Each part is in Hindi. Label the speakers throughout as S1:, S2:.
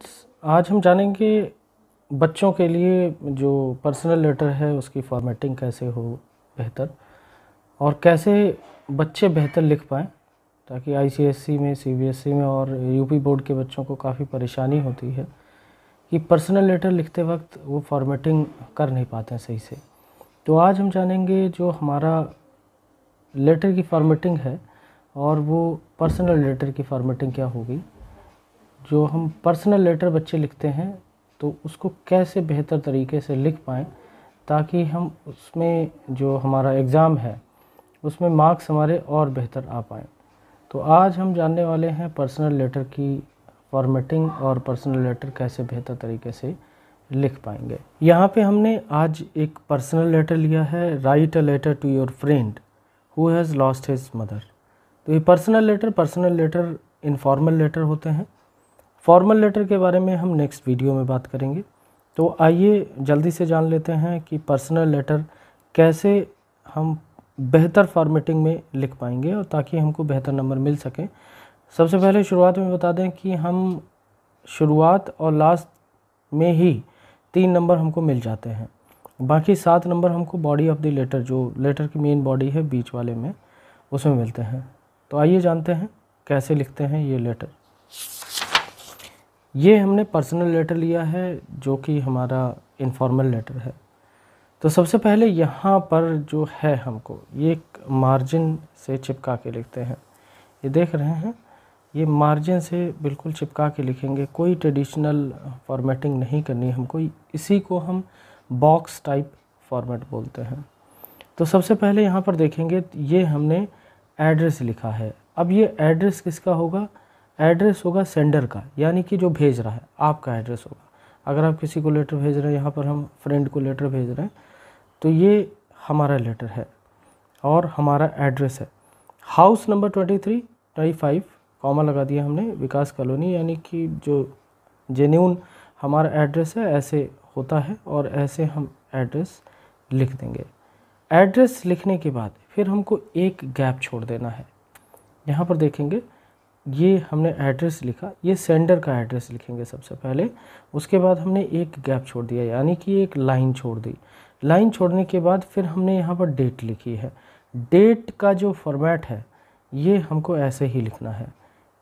S1: फ्रेंड्स आज हम जानेंगे बच्चों के लिए जो पर्सनल लेटर है उसकी फॉर्मेटिंग कैसे हो बेहतर और कैसे बच्चे बेहतर लिख पाएँ ताकि आईसीएसई में सीबीएसई e में और यूपी बोर्ड के बच्चों को काफ़ी परेशानी होती है कि पर्सनल लेटर लिखते वक्त वो फॉर्मेटिंग कर नहीं पाते हैं सही से तो आज हम जानेंगे जो हमारा लेटर की फॉर्मेटिंग है और वो पर्सनल लेटर की फॉर्मेटिंग क्या होगी जो हम पर्सनल लेटर बच्चे लिखते हैं तो उसको कैसे बेहतर तरीके से लिख पाएँ ताकि हम उसमें जो हमारा एग्ज़ाम है उसमें मार्क्स हमारे और बेहतर आ पाएँ तो आज हम जानने वाले हैं पर्सनल लेटर की फॉर्मेटिंग और पर्सनल लेटर कैसे बेहतर तरीके से लिख पाएंगे यहाँ पे हमने आज एक पर्सनल लेटर लिया है write a letter to your friend who has lost his mother तो ये personal letter personal letter informal letter होते हैं फॉर्मल लेटर के बारे में हम नेक्स्ट वीडियो में बात करेंगे तो आइए जल्दी से जान लेते हैं कि पर्सनल लेटर कैसे हम बेहतर फॉर्मेटिंग में लिख पाएंगे और ताकि हमको बेहतर नंबर मिल सके सबसे पहले शुरुआत में बता दें कि हम शुरुआत और लास्ट में ही तीन नंबर हमको मिल जाते हैं बाकी सात नंबर हमको बॉडी ऑफ द लेटर जो लेटर की मेन बॉडी है बीच वाले में उसमें मिलते हैं तो आइए जानते हैं कैसे लिखते हैं ये लेटर ये हमने पर्सनल लेटर लिया है जो कि हमारा इनफॉर्मल लेटर है तो सबसे पहले यहाँ पर जो है हमको ये एक मार्जिन से चिपका के लिखते हैं ये देख रहे हैं ये मार्जिन से बिल्कुल चिपका के लिखेंगे कोई ट्रेडिशनल फॉर्मेटिंग नहीं करनी हमको इसी को हम बॉक्स टाइप फॉर्मेट बोलते हैं तो सबसे पहले यहाँ पर देखेंगे ये हमने एड्रेस लिखा है अब ये एड्रेस किसका होगा एड्रेस होगा सेंडर का यानी कि जो भेज रहा है आपका एड्रेस होगा अगर आप किसी को लेटर भेज रहे हैं यहाँ पर हम फ्रेंड को लेटर भेज रहे हैं तो ये हमारा लेटर है और हमारा एड्रेस है house number twenty three twenty five comma लगा दिया हमने विकास कॉलोनी यानी कि जो जेन्यून हमारा एड्रेस है ऐसे होता है और ऐसे हम एड्रेस लिख देंगे एड्रेस लिखने के बाद फिर हमको एक गैप छोड़ देना है यहाँ पर देखेंगे ये हमने एड्रेस लिखा ये सेंडर का एड्रेस लिखेंगे सबसे पहले उसके बाद हमने एक गैप छोड़ दिया यानी कि एक लाइन छोड़ दी लाइन छोड़ने के बाद फिर हमने यहाँ पर डेट लिखी है डेट का जो फॉर्मेट है ये हमको ऐसे ही लिखना है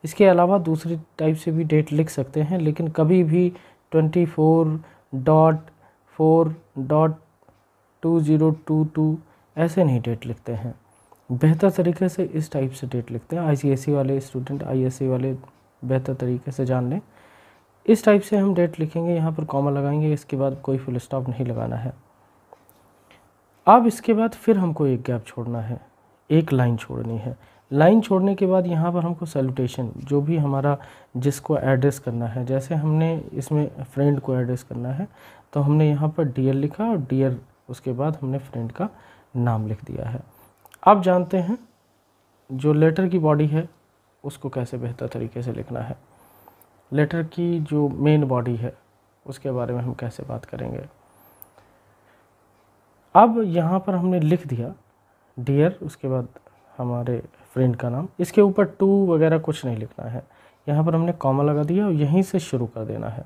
S1: इसके अलावा दूसरी टाइप से भी डेट लिख सकते हैं लेकिन कभी भी twenty four dot four dot two zero two two ऐसे नहीं डेट लिखते हैं बेहतर तरीके से इस टाइप से डेट लिखते हैं आईसीएसई e वाले स्टूडेंट आईएससी e वाले बेहतर तरीके से जान लें इस टाइप से हम डेट लिखेंगे यहाँ पर कॉमा लगाएंगे इसके बाद कोई फुल स्टॉप नहीं लगाना है अब इसके बाद फिर हमको एक गैप छोड़ना है एक लाइन छोड़नी है लाइन छोड़ने के बाद यहाँ पर हमको सैल्यूटेशन जो भी हमारा जिसको एड्रेस करना है जैसे हमने इसमें फ्रेंड को एड्रेस करना है तो हमने यहाँ पर डियर लिखा और डियर उसके बाद हमने फ्रेंड का नाम लिख दिया है आप जानते हैं जो लेटर की बॉडी है उसको कैसे बेहतर तरीके से लिखना है लेटर की जो मेन बॉडी है उसके बारे में हम कैसे बात करेंगे अब यहाँ पर हमने लिख दिया डियर उसके बाद हमारे फ्रेंड का नाम इसके ऊपर टू वगैरह कुछ नहीं लिखना है यहाँ पर हमने कॉमा लगा दिया और यहीं से शुरू कर देना है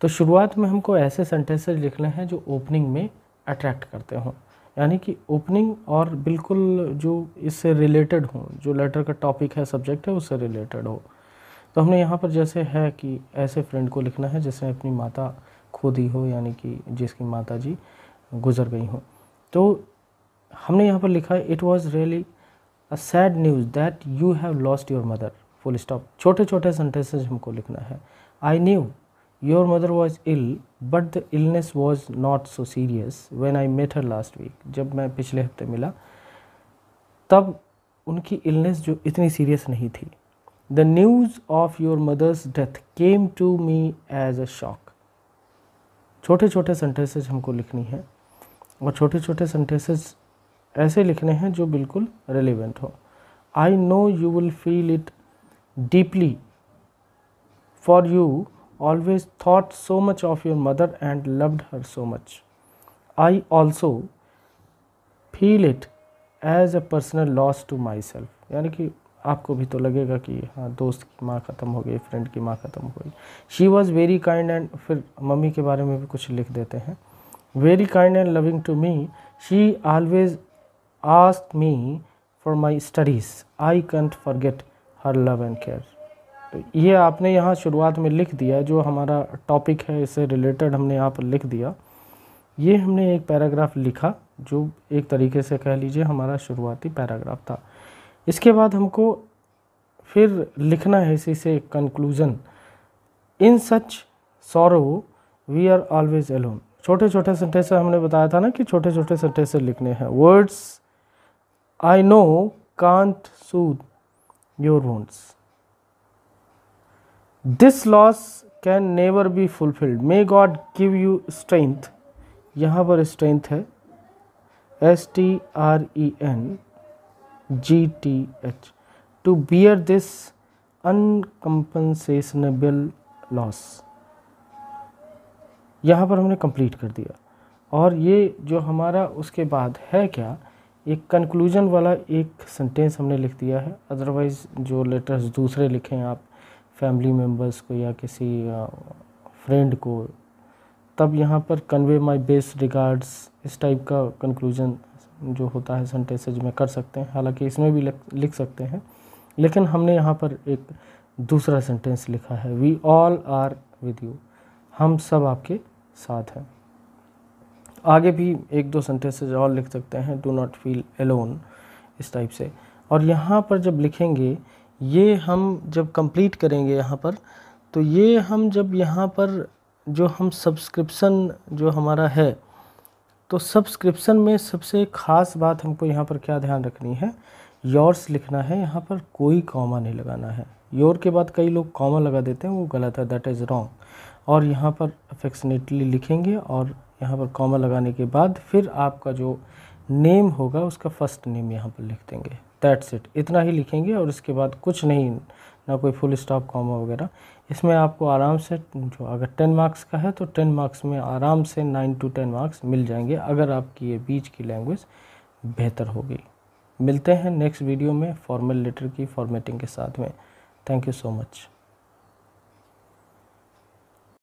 S1: तो शुरुआत में हमको ऐसे सेंटेंसेज लिखने हैं जो ओपनिंग में अट्रैक्ट करते हों यानी कि ओपनिंग और बिल्कुल जो इससे रिलेटेड हो जो लेटर का टॉपिक है सब्जेक्ट है उससे रिलेटेड हो तो हमने यहाँ पर जैसे है कि ऐसे फ्रेंड को लिखना है जिसने अपनी माता खो दी हो यानी कि जिसकी माता जी गुजर गई हो तो हमने यहाँ पर लिखा है it was really a sad news that you have lost your mother full stop छोटे छोटे सेंटेंसेज हमको लिखना है I knew Your mother was ill, but the illness was not so serious when I met her last week. जब मैं पिछले हफ्ते मिला तब उनकी इलनेस जो इतनी सीरियस नहीं थी the news of your mother's death came to me as a shock छोटे छोटे सेंटेंसेज हमको लिखनी है और छोटे छोटे सेंटेंसेज ऐसे लिखने हैं जो बिल्कुल रिलेवेंट हो I know you will feel it deeply for you always thought so much of your mother and loved her so much. I also feel it as a personal loss to myself. यानी कि आपको भी तो लगेगा कि हाँ दोस्त की माँ ख़त्म हो गई फ्रेंड की माँ ख़त्म हो गई she was very kind and फिर मम्मी के बारे में भी कुछ लिख देते हैं very kind and loving to me she always ask me for my studies I can't forget her love and care ये आपने यहाँ शुरुआत में लिख दिया जो हमारा टॉपिक है इससे रिलेटेड हमने यहाँ पर लिख दिया ये हमने एक पैराग्राफ लिखा जो एक तरीके से कह लीजिए हमारा शुरुआती पैराग्राफ था इसके बाद हमको फिर लिखना है इसी से conclusion in such sorrow we are always alone छोटे छोटे सेंटेंस हमने बताया था ना कि छोटे छोटे सेंटेंस लिखने हैं words I know can't soothe your wounds this loss can never be fulfilled may God give you strength यहाँ पर स्ट्रेंथ है S T R E N G T H to bear this uncompensationable loss यहाँ पर हमने कंप्लीट कर दिया और ये जो हमारा उसके बाद है क्या एक कंक्लूजन वाला एक सेंटेंस हमने लिख दिया है अदरवाइज़ जो लेटर्स दूसरे लिखे हैं आप फैमिली मेम्बर्स को या किसी फ्रेंड को तब यहाँ पर कन्वे माय बेस्ट रिगार्ड्स इस टाइप का कंक्लूजन जो होता है सेंटेंसेज में कर सकते हैं हालांकि इसमें भी लिख सकते हैं लेकिन हमने यहाँ पर एक दूसरा सेंटेंस लिखा है we all are with you हम सब आपके साथ हैं आगे भी एक दो सेंटेंसेज और लिख सकते हैं डू नॉट फील एलोन इस टाइप से और यहाँ पर जब लिखेंगे ये हम जब कंप्लीट करेंगे यहाँ पर तो ये हम जब यहाँ पर जो हम सब्सक्रिप्शन जो हमारा है तो सब्सक्रिप्शन में सबसे ख़ास बात हमको यहाँ पर क्या ध्यान रखनी है योर्स लिखना है यहाँ पर कोई कॉमा नहीं लगाना है योर के बाद कई लोग कॉमा लगा देते हैं वो गलत है दैट इज़ रॉन्ग और यहाँ पर अफेक्शनेटली लिखेंगे और यहाँ पर कॉमा लगाने के बाद फिर आपका जो नेम होगा उसका फर्स्ट नेम यहाँ पर लिख देंगे दैट्स इट इतना ही लिखेंगे और इसके बाद कुछ नहीं ना कोई फुल स्टॉप कॉमा वगैरह इसमें आपको आराम से जो अगर टेन मार्क्स का है तो टेन मार्क्स में आराम से नाइन टू टेन मार्क्स मिल जाएंगे अगर आपकी ये बीच की लैंग्वेज बेहतर होगी मिलते हैं नेक्स्ट वीडियो में फॉर्मल लेटर की फॉर्मेटिंग के साथ में थैंक यू सो मच